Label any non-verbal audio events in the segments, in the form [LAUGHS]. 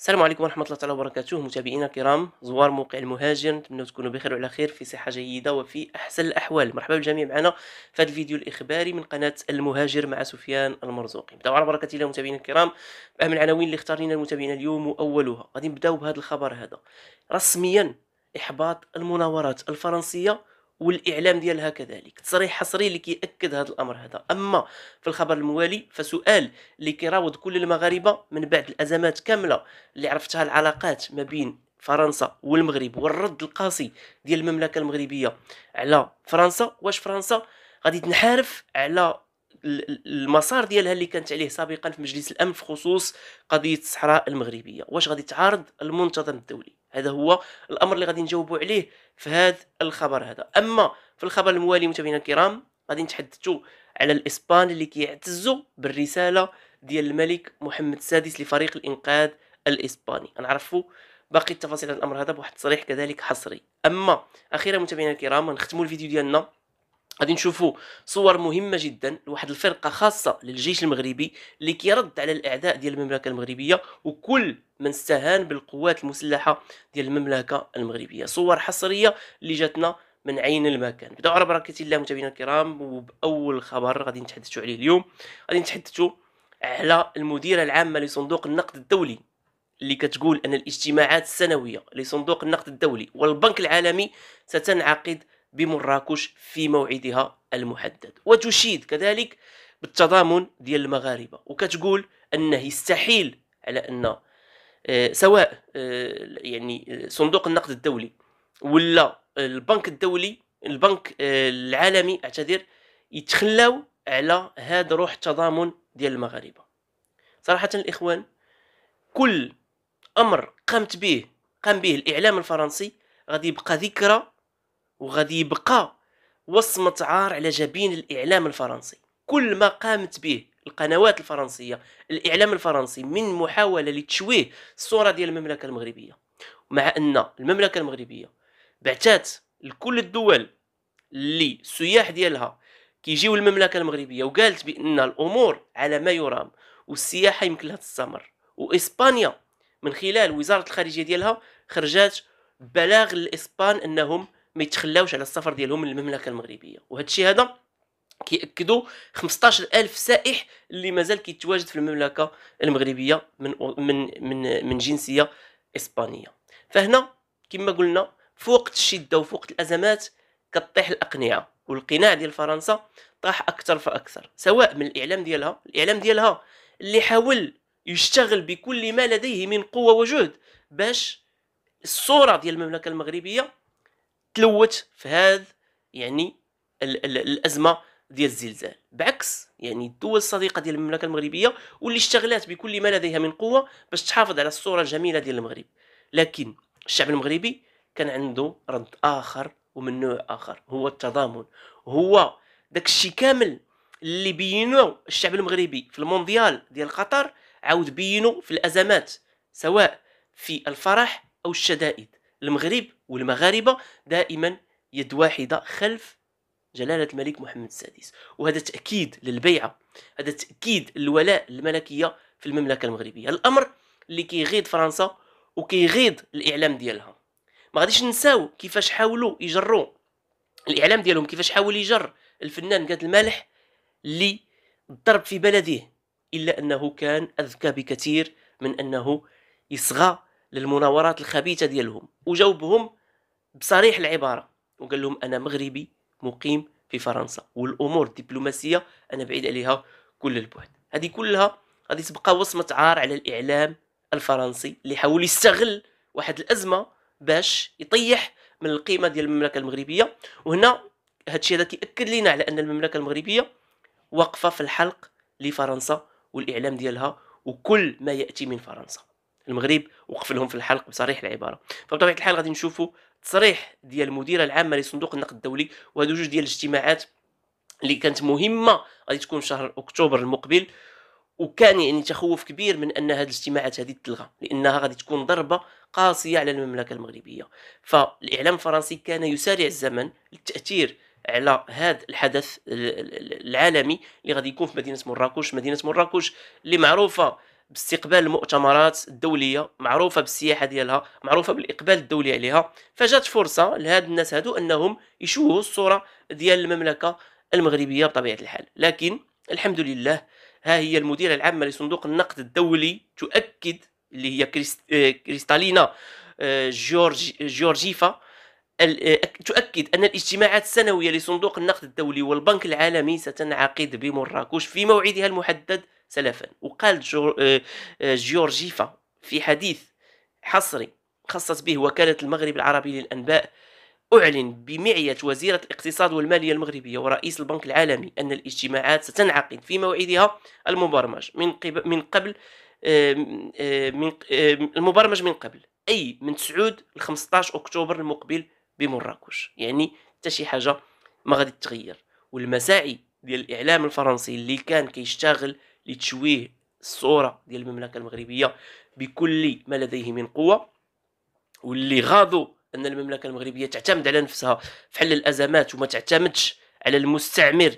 السلام عليكم ورحمة الله تعالى وبركاته متابعينا الكرام زوار موقع المهاجر نتمنى تكونوا بخير وعلى خير في صحة جيدة وفي أحسن الأحوال مرحبا بالجميع معنا في هذا الفيديو الإخباري من قناة المهاجر مع سفيان المرزوقي نبداو على بركة الله متابعينا الكرام بأهم العناوين اللي اختارينا المتابعين اليوم وأولها غادي نبداو بهذا الخبر هذا رسميا إحباط المناورات الفرنسية والاعلام ديالها كذلك تصريح حصري اللي كياكد هذا الامر هذا اما في الخبر الموالي فسؤال اللي كيراود كل المغاربه من بعد الازمات كامله اللي عرفتها العلاقات ما بين فرنسا والمغرب والرد القاسي ديال المملكه المغربيه على فرنسا واش فرنسا غادي تنحرف على المسار ديالها اللي كانت عليه سابقا في مجلس الامن في خصوص قضيه الصحراء المغربيه واش غادي تعارض المنتظم الدولي هذا هو الامر اللي غادي نجاوبوا عليه في هذا الخبر هذا اما في الخبر الموالي متابعينا الكرام غادي نتحدثوا على الاسبان اللي كيعتزوا بالرساله ديال الملك محمد السادس لفريق الانقاذ الاسباني نعرفوا باقي التفاصيل عن الامر هذا بواحد التصريح كذلك حصري اما اخيرا متابعينا الكرام نختموا الفيديو ديالنا غادي نشوفوا صور مهمه جدا لواحد الفرقه خاصه للجيش المغربي اللي كيرد على الاعداء ديال المملكه المغربيه وكل من استهان بالقوات المسلحه ديال المملكه المغربيه صور حصريه اللي جاتنا من عين المكان بداو على بركه الله متابعينا الكرام وباول خبر غادي نتحدثوا عليه اليوم غادي نتحدثوا على المديره العامه لصندوق النقد الدولي اللي كتقول ان الاجتماعات السنويه لصندوق النقد الدولي والبنك العالمي ستنعقد بمراكش في موعدها المحدد وتشيد كذلك بالتضامن ديال المغاربه وكتقول انه يستحيل على ان آه، سواء آه، يعني آه، صندوق النقد الدولي ولا البنك الدولي البنك العالمي اعتذر يتخلاو على هذا روح التضامن ديال المغاربه صراحه الاخوان كل امر قامت به قام به الاعلام الفرنسي غادي يبقى ذكرى وغادي يبقى وصمة عار على جبين الإعلام الفرنسي كل ما قامت به القنوات الفرنسية الإعلام الفرنسي من محاولة لتشويه الصورة ديال المملكة المغربية مع أن المملكة المغربية بعتات لكل الدول اللي السياح ديالها كيجيو المملكة المغربية وقالت بأن الأمور على ما يرام والسياحة يمكن لها تستمر وإسبانيا من خلال وزارة الخارجية ديالها خرجات بلاغ للإسبان أنهم ما يتخلاوش على السفر ديالهم للمملكه المغربيه وهذا الشيء هذا كيأكدوا 15000 سائح اللي مازال كيتواجد في المملكة المغربية من من من من جنسية إسبانية فهنا كما قلنا في وقت الشدة وفي وقت الأزمات كطيح الأقنعة والقناع ديال فرنسا طاح أكثر فأكثر سواء من الإعلام ديالها الإعلام ديالها اللي حاول يشتغل بكل ما لديه من قوة وجهد باش الصورة ديال المملكة المغربية تلوت في هذا يعني ال ال الازمه ديال الزلزال بعكس يعني الدول الصديقه ديال المملكه المغربيه واللي اشتغلت بكل ما لديها من قوه باش تحافظ على الصوره الجميله ديال المغرب لكن الشعب المغربي كان عنده رد اخر ومن نوع اخر هو التضامن هو داك الشيء كامل اللي بينوه الشعب المغربي في المونديال ديال قطر عاود بينوا في الازمات سواء في الفرح او الشدائد المغرب والمغاربه دائما يد واحده خلف جلاله الملك محمد السادس وهذا تاكيد للبيعه هذا تاكيد للولاء الملكيه في المملكه المغربيه الامر اللي كيغيض فرنسا وكيغيض الاعلام ديالها ما غاديش نساو كيفاش حاولوا يجروا الاعلام ديالهم كيفاش حاول يجر الفنان قاد المالح اللي ضرب في بلده الا انه كان اذكى بكثير من انه يصغى للمناورات الخبيثه ديالهم وجاوبهم بصريح العباره وقال لهم انا مغربي مقيم في فرنسا والامور الدبلوماسيه انا بعيد عليها كل البعد هذه كلها غادي تبقى وصمه عار على الاعلام الفرنسي اللي حاول يستغل واحد الازمه باش يطيح من القيمه ديال المملكه المغربيه وهنا هادشي هذا كيأكد لينا على ان المملكه المغربيه واقفه في الحلق لفرنسا والاعلام ديالها وكل ما ياتي من فرنسا المغرب وقف لهم في الحلق بصريح العباره فبطبيعه الحال غادي نشوفوا تصريح ديال المديره العامه لصندوق النقد الدولي وهذو جوج ديال الاجتماعات اللي كانت مهمه غادي تكون في شهر اكتوبر المقبل وكان يعني تخوف كبير من ان هذه الاجتماعات هذه تلغى لانها غادي تكون ضربه قاسيه على المملكه المغربيه فالاعلام الفرنسي كان يسارع الزمن للتاثير على هذا الحدث العالمي اللي غادي يكون في مدينه مراكش مدينه مراكش اللي معروفه باستقبال المؤتمرات الدوليه معروفه بالسياحه ديالها معروفه بالاقبال الدولي عليها فجات فرصه لهاد الناس هادو انهم يشوهوا الصوره ديال المملكه المغربيه بطبيعه الحال لكن الحمد لله ها هي المديره العامه لصندوق النقد الدولي تؤكد اللي هي آه، كريستالينا آه، جورج جورجيفا آه، تؤكد أن الاجتماعات السنوية لصندوق النقد الدولي والبنك العالمي ستنعقد بمراكش في موعدها المحدد سلفا وقال جورجيفا آه، آه، في حديث حصري خصت به وكالة المغرب العربي للأنباء أعلن بمعية وزيرة الاقتصاد والمالية المغربية ورئيس البنك العالمي أن الاجتماعات ستنعقد في موعدها المبرمج من قبل من قبل آه، من المبرمج من قبل أي من 9 ل 15 أكتوبر المقبل بمراكش يعني حتى شي حاجة ما غادي تتغير والمساعي ديال الإعلام الفرنسي اللي كان كيشتغل لتشويه الصوره ديال المملكه المغربيه بكل ما لديه من قوه واللي غاضوا ان المملكه المغربيه تعتمد على نفسها في حل الازمات وما تعتمدش على المستعمر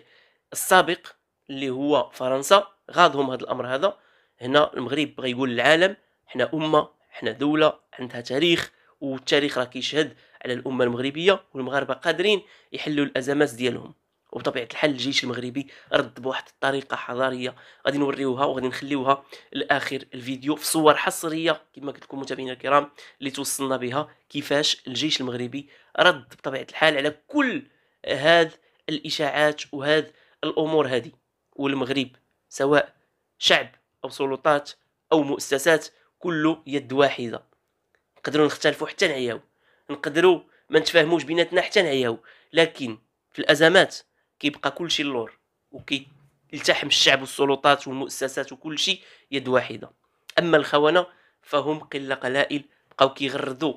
السابق اللي هو فرنسا غاضهم هذا الامر هذا هنا المغرب بغى يقول للعالم حنا امه حنا دوله عندها تاريخ والتاريخ راه كيشهد على الامه المغربيه والمغاربه قادرين يحلوا الازمات ديالهم وبطبيعه الحال الجيش المغربي رد بواحد الطريقه حضاريه غادي نوريوها وغادي نخليوها لاخر الفيديو في صور حصريه كما قلت لكم متابعينا الكرام اللي توصلنا بها كيفاش الجيش المغربي رد بطبيعه الحال على كل هذه الاشاعات وهذا الامور هذه والمغرب سواء شعب او سلطات او مؤسسات كله يد واحده نقدروا نختلفوا حتى نعياو نقدروا ما نتفاهموش بيناتنا حتى نعياو لكن في الازمات كيبقى كلشي اللور وكيلتحم الشعب والسلطات والمؤسسات وكلشي يد واحده اما الخونه فهم قله قلائل بقاو كيغردوا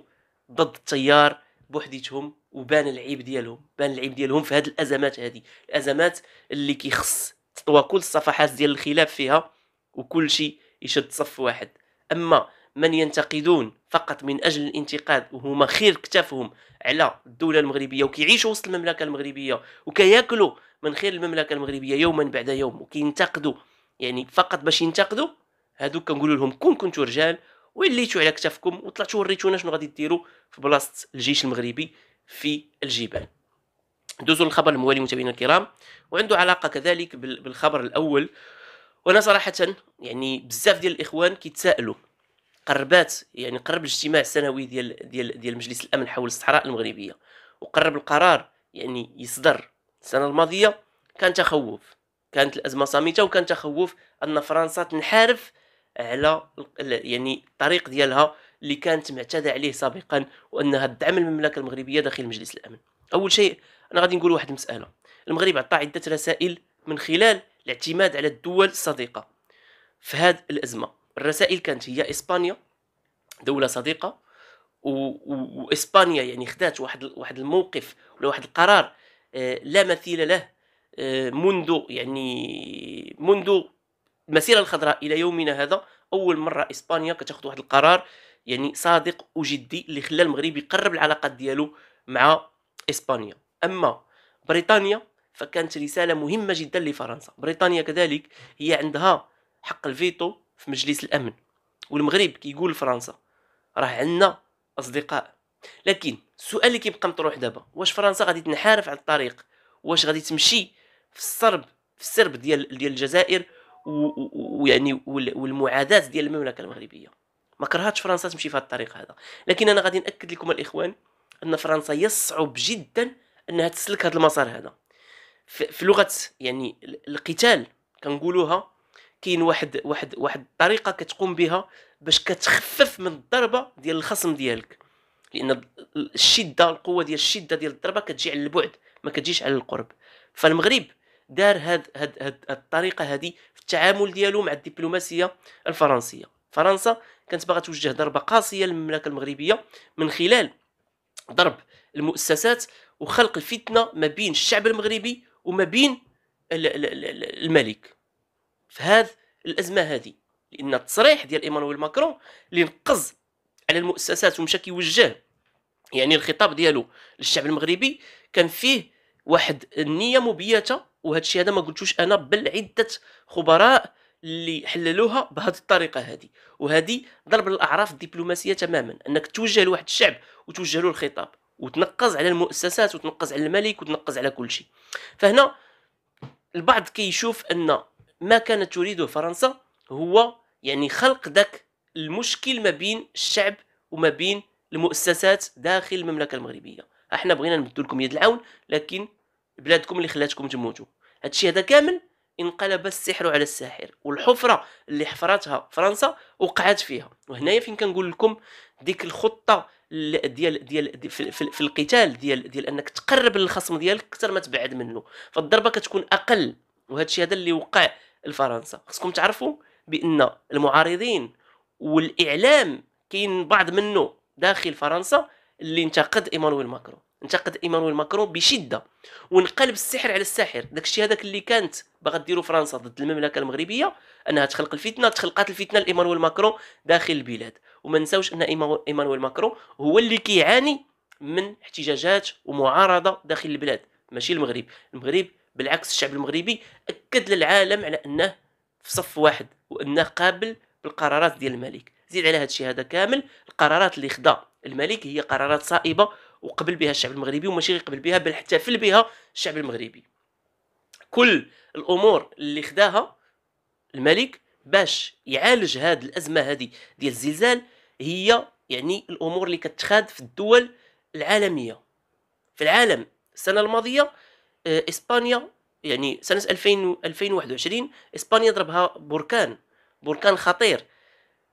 ضد التيار بوحديتهم وبان العيب ديالهم بان العيب ديالهم في هذه الازمات هذه الازمات اللي كيخص تطوى كل الصفحات ديال الخلاف فيها وكل شيء يشد صف واحد اما من ينتقدون فقط من اجل الانتقاد وهما خير كتافهم على الدوله المغربيه وكيعيشوا وسط المملكه المغربيه وكياكلوا من خير المملكه المغربيه يوما بعد يوم وكينتقدوا يعني فقط باش ينتقدوا هادوك كنقول لهم كون كنتوا رجال وليتوا على كتافكم وطلعتوا وريتونا شنو غادي ديروا في بلاصه الجيش المغربي في الجبال دوزو للخبر الموالي متابعينا الكرام وعنده علاقه كذلك بالخبر الاول وانا صراحه يعني بزاف ديال الاخوان كيتسائلوا قربات يعني قرب الاجتماع السنوي ديال ديال ديال مجلس الامن حول الصحراء المغربيه وقرب القرار يعني يصدر السنه الماضيه كان تخوف كانت الازمه صامته وكان تخوف ان فرنسا تنحرف على يعني الطريق ديالها اللي كانت معتاده عليه سابقا وانها تدعم المملكه المغربيه داخل مجلس الامن اول شيء انا غادي نقول واحد المساله المغرب عطى عده رسائل من خلال الاعتماد على الدول الصديقه في هذه الازمه الرسائل كانت هي اسبانيا دوله صديقه واسبانيا يعني خدات واحد واحد الموقف ولا واحد القرار آه، لا مثيل له آه، منذ يعني منذ المسيره الخضراء الى يومنا هذا اول مره اسبانيا كتاخذ واحد القرار يعني صادق وجدي اللي خلى المغرب يقرب العلاقات ديالو مع اسبانيا اما بريطانيا فكانت رساله مهمه جدا لفرنسا بريطانيا كذلك هي عندها حق الفيتو في مجلس الامن والمغرب كيقول لفرنسا راه عندنا اصدقاء لكن السؤال اللي كيبقى مطروح دابا واش فرنسا غادي تنحارف على الطريق واش غادي تمشي في السرب في السرب ديال ديال الجزائر ويعني والمعاداه ديال المملكه المغربيه ما كرهتش فرنسا تمشي في هذا الطريق هذا لكن انا غادي ناكد لكم الاخوان ان فرنسا يصعب جدا انها تسلك هذا المسار هذا في لغه يعني القتال كنقولوها كاين واحد واحد واحد الطريقه كتقوم بها باش كتخفف من الضربه ديال الخصم ديالك لان الشده القوه ديال الشده ديال الضربه كتجي على البعد ما كتجيش على القرب فالمغرب دار هاد هاد هاد الطريقه هادي في التعامل ديالو مع الدبلوماسيه الفرنسيه فرنسا كانت باغا توجه ضربه قاسيه للمملكه المغربيه من خلال ضرب المؤسسات وخلق الفتنه ما بين الشعب المغربي وما بين الملك في هذه الازمه هذه لان التصريح ديال ايمانويل ماكرون اللي نقز على المؤسسات ومشى كيوجه يعني الخطاب ديالو للشعب المغربي كان فيه واحد النيه مبيته وهذا الشيء هذا ما قلتوش انا بل عده خبراء اللي حللوها بهذه الطريقه هذه وهذه ضرب الاعراف الدبلوماسيه تماما انك توجه لواحد الشعب وتوجه له الخطاب وتنقز على المؤسسات وتنقز على الملك وتنقز على كل شيء فهنا البعض كيشوف كي ان ما كانت تريده فرنسا هو يعني خلق ذاك المشكل ما بين الشعب وما بين المؤسسات داخل المملكه المغربيه احنا بغينا نمدو لكم يد العون لكن بلادكم اللي خلاتكم تموتوا هادشي هذا كامل انقلب السحر على الساحر والحفره اللي حفرتها فرنسا وقعت فيها وهنايا فين كنقول لكم ديك الخطه ديال ديال في, في, في القتال ديال ديال انك تقرب للخصم ديالك اكثر ما تبعد منه فالضربه كتكون اقل وهذا الشيء هذا اللي وقع لفرنسا خصكم تعرفوا بان المعارضين والاعلام كاين بعض منه داخل فرنسا اللي انتقد ايمانويل ماكرون انتقد ايمانويل ماكرون بشده وانقلب السحر على الساحر داكشي هذاك اللي كانت باغا ديرو فرنسا ضد المملكه المغربيه انها تخلق الفتنه تخلقات الفتنه لايمانويل ماكرون داخل البلاد وما نساوش ان ايمانويل ماكرون هو اللي كيعاني من احتجاجات ومعارضه داخل البلاد ماشي المغرب المغرب بالعكس الشعب المغربي اكد للعالم على انه في صف واحد وانه قابل بالقرارات ديال الملك زيد على هذا الشيء هذا كامل القرارات اللي خدا الملك هي قرارات صائبه وقبل بها الشعب المغربي وماشي غير قبل بها بل احتفل بها الشعب المغربي كل الامور اللي خداها الملك باش يعالج هاد الازمه هذه ديال الزلزال هي يعني الامور اللي كتخاد في الدول العالميه في العالم السنه الماضيه آه، اسبانيا يعني سنه 2000 2021 اسبانيا ضربها بركان بركان خطير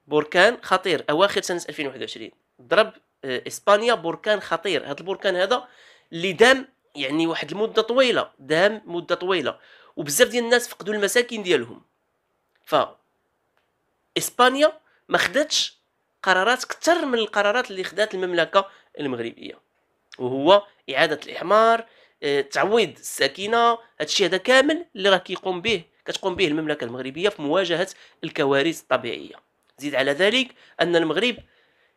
بركان خطير اواخر سنه 2021 ضرب آه، اسبانيا بركان خطير هذا البركان هذا اللي دام يعني واحد المده طويله دام مده طويله وبزاف ديال الناس فقدوا المساكن ديالهم ف اسبانيا ما خداتش قرارات اكثر من القرارات اللي خدات المملكه المغربيه وهو اعاده الاعمار آه، تعويض السكينه الشيء هذا كامل اللي راه كيقوم به كتقوم به المملكه المغربيه في مواجهه الكوارث الطبيعيه زيد على ذلك ان المغرب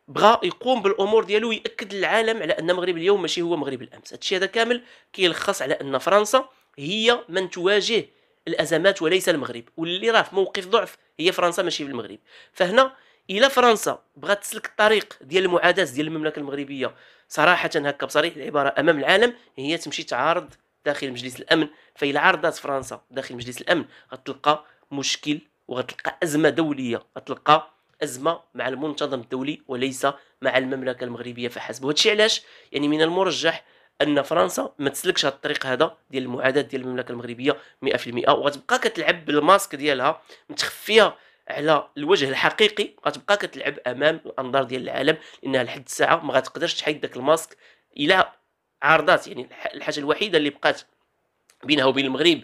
بغى يقوم بالامور ديالو ياكد للعالم على ان المغرب اليوم ماشي هو مغرب الامس الشيء هذا كامل كيلخص على ان فرنسا هي من تواجه الازمات وليس المغرب واللي راه في موقف ضعف هي فرنسا ماشي في المغرب فهنا الا فرنسا بغات تسلك الطريق ديال المعاداه ديال المملكه المغربيه صراحه هكا بصريح العباره امام العالم هي تمشي تعارض داخل مجلس الامن فإلا عرضات فرنسا داخل مجلس الامن غتلقى مشكل وغتلقى ازمه دوليه غتلقى ازمه مع المنتظم الدولي وليس مع المملكه المغربيه فحسب وهادشي علاش يعني من المرجح ان فرنسا ما تسلكش هذا الطريق هذا ديال المعاداه ديال المملكه المغربيه 100% وغتبقى كتلعب بالماسك ديالها متخفيه على الوجه الحقيقي غتبقى كتلعب امام الانظار ديال العالم لانها لحد الساعه ما غتقدرش تحيد داك الماسك الى عارضات يعني الحاجه الوحيده اللي بقات بينها وبين المغرب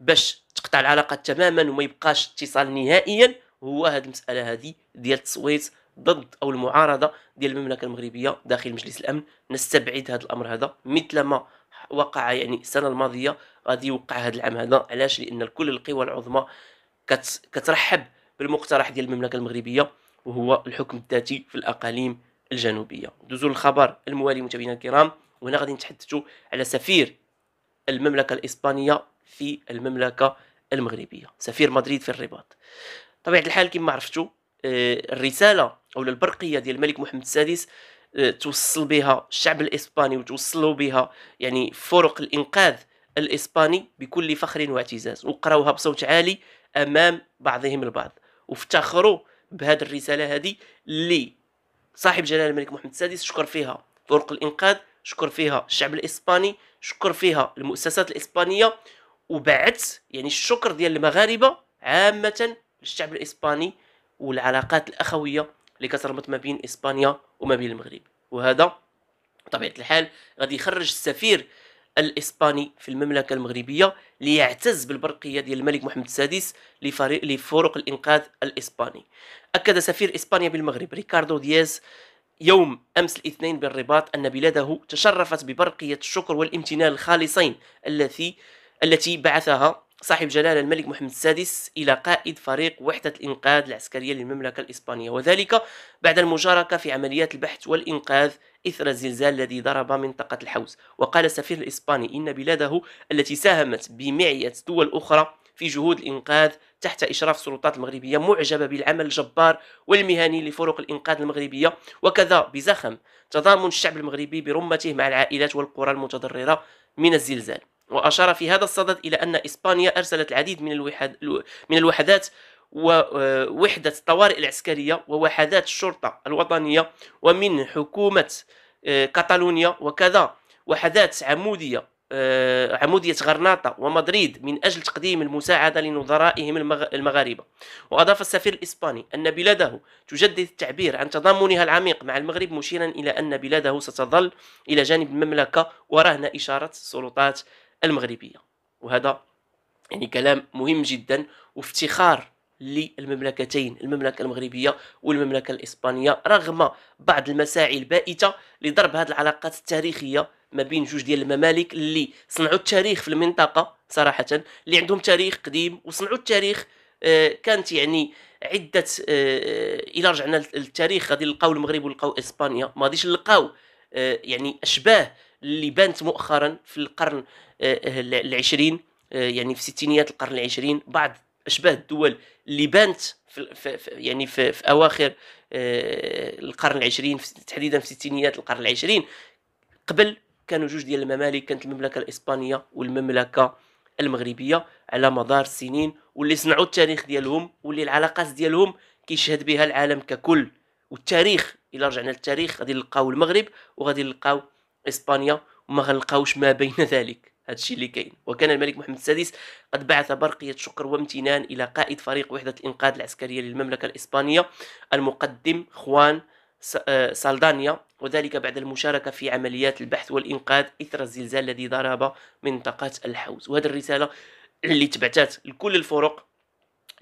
باش تقطع العلاقه تماما وما يبقاش اتصال نهائيا هو هذه هاد المساله هذه ديال التصويت ضد او المعارضه ديال المملكه المغربيه داخل مجلس الامن نستبعد هذا الامر هذا مثل ما وقع يعني السنه الماضيه غادي يوقع هذا العام هذا علاش لان كل القوى العظمى كترحب بالمقترح ديال المملكه المغربيه وهو الحكم الذاتي في الاقاليم الجنوبيه ندوزو للخبر الموالي متابعينا الكرام وهنا غادي نتحدثوا على سفير المملكه الاسبانيه في المملكه المغربيه سفير مدريد في الرباط طبيعه الحال كما عرفتوا آه، الرساله او البرقيه ديال الملك محمد السادس آه، توصل بها الشعب الاسباني وتوصلوا بها يعني فرق الانقاذ الاسباني بكل فخر واعتزاز وقراوها بصوت عالي امام بعضهم البعض وافتخروا بهذه الرساله هذه اللي صاحب جلاله الملك محمد السادس شكر فيها طرق الانقاذ شكر فيها الشعب الاسباني شكر فيها المؤسسات الاسبانيه وبعث يعني الشكر ديال المغاربه عامه للشعب الاسباني والعلاقات الاخويه اللي كتربط ما بين اسبانيا وما بين المغرب وهذا بطبيعه الحال غادي يخرج السفير الاسباني في المملكه المغربيه ليعتز بالبرقيه ديال الملك محمد السادس لفريق لفرق الانقاذ الاسباني اكد سفير اسبانيا بالمغرب ريكاردو دياز يوم امس الاثنين بالرباط ان بلاده تشرفت ببرقيه الشكر والامتنان الخالصين التي التي بعثها صاحب جلالة الملك محمد السادس إلى قائد فريق وحدة الإنقاذ العسكرية للمملكة الإسبانية وذلك بعد المشاركة في عمليات البحث والإنقاذ إثر الزلزال الذي ضرب منطقة الحوز وقال السفير الإسباني إن بلاده التي ساهمت بمعية دول أخرى في جهود الإنقاذ تحت إشراف السلطات المغربية معجبة بالعمل الجبار والمهني لفرق الإنقاذ المغربية وكذا بزخم تضامن الشعب المغربي برمته مع العائلات والقرى المتضررة من الزلزال وأشار في هذا الصدد إلى أن إسبانيا أرسلت العديد من, الوحد... من الوحدات ووحدة الطوارئ العسكرية ووحدات الشرطة الوطنية ومن حكومة آه، كاتالونيا وكذا وحدات عمودية آه، عمودية غرناطة ومدريد من أجل تقديم المساعدة لنظرائهم المغاربة وأضاف السفير الإسباني أن بلاده تجدد التعبير عن تضامنها العميق مع المغرب مشيرا إلى أن بلاده ستظل إلى جانب المملكة ورهن إشارة السلطات المغربية وهذا يعني كلام مهم جدا وافتخار للمملكتين المملكه المغربيه والمملكه الاسبانيه رغم بعض المساعي البائته لضرب هذه العلاقات التاريخيه ما بين جوج ديال الممالك اللي صنعوا التاريخ في المنطقه صراحه اللي عندهم تاريخ قديم وصنعوا التاريخ آه، كانت يعني عده آه، الى رجعنا للتاريخ غادي نلقاو المغرب ونلقاو اسبانيا ما غاديش نلقاو آه، يعني اشباه اللي بانت مؤخرا في القرن العشرين يعني في ستينيات القرن العشرين بعض اشباه الدول اللي بانت في, في يعني في, في اواخر آه، القرن العشرين تحديدا في ستينيات القرن العشرين قبل كانوا جوج ديال الممالك كانت المملكه الاسبانيه والمملكه المغربيه على مدار السنين واللي صنعوا التاريخ ديالهم واللي العلاقات ديالهم كيشهد بها العالم ككل والتاريخ الى رجعنا للتاريخ غادي نلقاو المغرب وغادي نلقاو اسبانيا وما غنلقاوش ما بين [LAUGHS] ذلك هادشي اللي كاين وكان الملك محمد السادس قد بعث برقية شكر وامتنان إلى قائد فريق وحدة الإنقاذ العسكرية للمملكة الإسبانية المقدم خوان آه، سالدانيا وذلك بعد المشاركة في عمليات البحث والإنقاذ إثر الزلزال الذي ضرب منطقة الحوز وهذه الرسالة اللي تبعتات لكل الفرق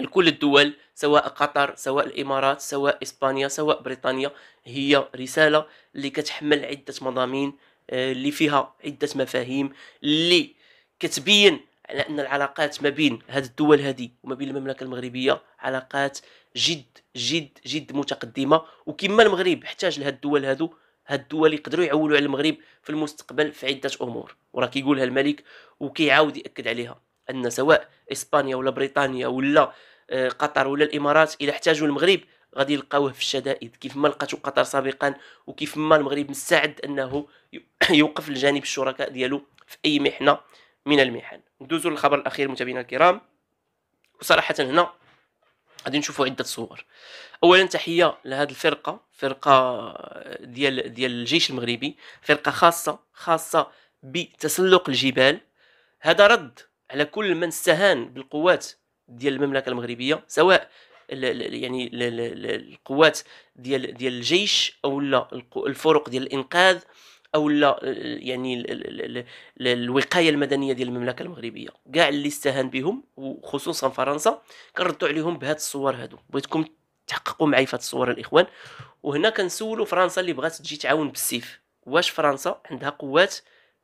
لكل الدول سواء قطر سواء الإمارات سواء إسبانيا سواء بريطانيا هي رسالة اللي كتحمل عدة مضامين آه، اللي فيها عده مفاهيم اللي كتبين على ان العلاقات ما بين هاد الدول هذه وما بين المملكه المغربيه علاقات جد جد جد متقدمه وكما المغرب احتاج لهاد الدول هادو هاد الدول يقدروا يعولوا على المغرب في المستقبل في عده امور وراه كيقولها الملك وكيعاود ياكد عليها ان سواء اسبانيا ولا بريطانيا ولا آه، قطر ولا الامارات الى احتاجوا المغرب غادي يلقاوه في الشدائد كيف ما لقاتو قطر سابقا وكيف ما المغرب مستعد انه [CLEARS THROAT] يوقف الجانب الشركاء ديالو في اي محنه من المحن ندوزو للخبر الاخير متابعينا الكرام وصراحه هنا غادي نشوفوا عده صور اولا تحيه لهذه الفرقه فرقه ديال ديال الجيش المغربي فرقه خاصه خاصه بتسلق الجبال هذا رد على كل من استهان بالقوات ديال المملكه المغربيه سواء يعني القوات ديال ديال الجيش او لا الفرق ديال الانقاذ او لا يعني الوقايه المدنيه ديال المملكه المغربيه كاع اللي استهان بهم وخصوصا فرنسا كنردوا عليهم بهذه الصور هادو بغيتكم تحققوا معي في الصور الاخوان وهنا كنسولوا فرنسا اللي بغات تجي تعاون بالسيف واش فرنسا عندها قوات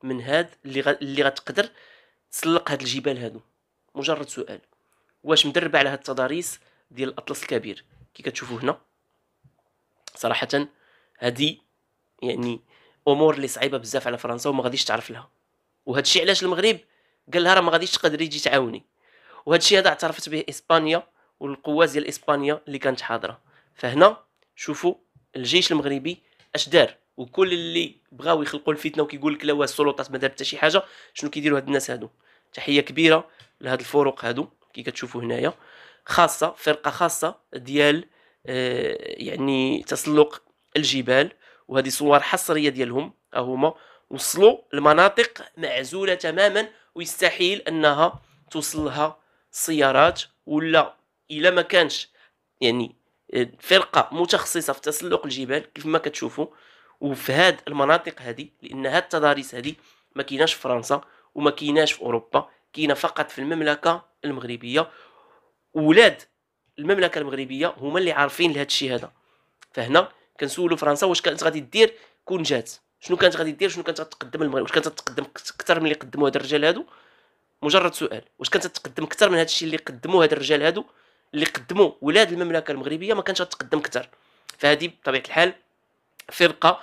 من هاد اللي غ... اللي غتقدر تسلق هاد الجبال هادو مجرد سؤال واش مدربه على هاد التضاريس ديال الاطلس الكبير كي كتشوفوا هنا صراحه هذه يعني امور اللي صعيبه بزاف على فرنسا وما غاديش تعرف لها وهذا الشيء علاش المغرب قال لها راه ما غاديش تقدر يجي تعاوني وهذا الشيء هذا اعترفت به اسبانيا والقوات ديال اسبانيا اللي كانت حاضره فهنا شوفوا الجيش المغربي اش دار وكل اللي بغاو يخلقوا الفتنه وكيقول لك لا واه السلطات ما دارت حتى شي حاجه شنو كيديروا هاد الناس هادو تحيه كبيره لهاد الفروق هادو كي كتشوفوا هنايا خاصه فرقه خاصه ديال آه، يعني تسلق الجبال وهذه صور حصريه ديالهم هما وصلوا لمناطق معزوله تماما ويستحيل انها توصلها سيارات ولا إلى ما كانش يعني آه، فرقه متخصصه في تسلق الجبال كيف ما كتشوفوا وفي هاد المناطق هذه لان هاد التضاريس هذه ما كيناش في فرنسا وما كيناش في اوروبا كاينه فقط في المملكه المغربيه ولاد المملكه المغربيه هما اللي عارفين لهذا الشيء هذا فهنا كنسولوا فرنسا واش كانت غادي دير كون جات شنو كانت غادي دير شنو كانت غتقدم المغرب واش كانت تقدم اكثر من اللي قدموا هاد الرجال هادو مجرد سؤال واش كانت تقدم اكثر من هاد الشيء اللي قدموه هاد الرجال هادو اللي قدموا ولاد المملكه المغربيه ما كانتش تقدم اكثر فهذه بطبيعه الحال فرقه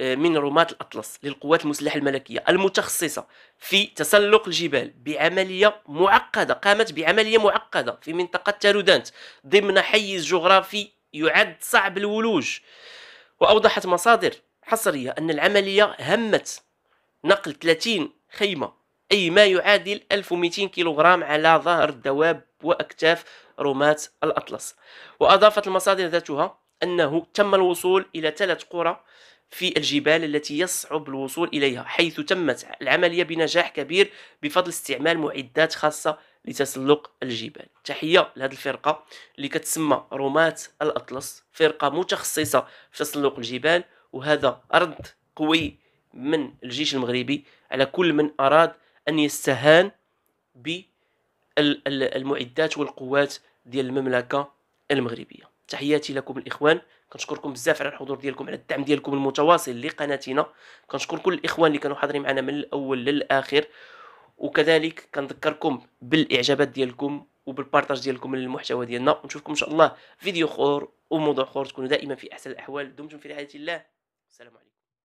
آه، من رماة الأطلس للقوات المسلحة الملكية المتخصصة في تسلق الجبال بعملية معقدة قامت بعملية معقدة في منطقة تارودانت ضمن حيز جغرافي يعد صعب الولوج وأوضحت مصادر حصرية أن العملية همت نقل 30 خيمة أي ما يعادل 1200 كيلوغرام على ظهر الدواب وأكتاف رماة الأطلس وأضافت المصادر ذاتها أنه تم الوصول إلى ثلاث قرى في الجبال التي يصعب الوصول إليها حيث تمت العملية بنجاح كبير بفضل استعمال معدات خاصة لتسلق الجبال تحية لهذه الفرقة اللي كتسمى رومات الأطلس فرقة متخصصة في تسلق الجبال وهذا رد قوي من الجيش المغربي على كل من أراد أن يستهان بالمعدات والقوات ديال المملكة المغربية تحياتي لكم الإخوان كنشكركم بزاف على الحضور ديالكم على الدعم ديالكم المتواصل لقناتنا كنشكر كل الاخوان اللي كانوا حاضرين معنا من الاول للاخر وكذلك كنذكركم بالاعجابات ديالكم وبالبارطاج ديالكم للمحتوى ديالنا ونشوفكم ان شاء الله فيديو اخر وموضوع اخر تكونوا دائما في احسن الاحوال دمتم في رعايه الله السلام عليكم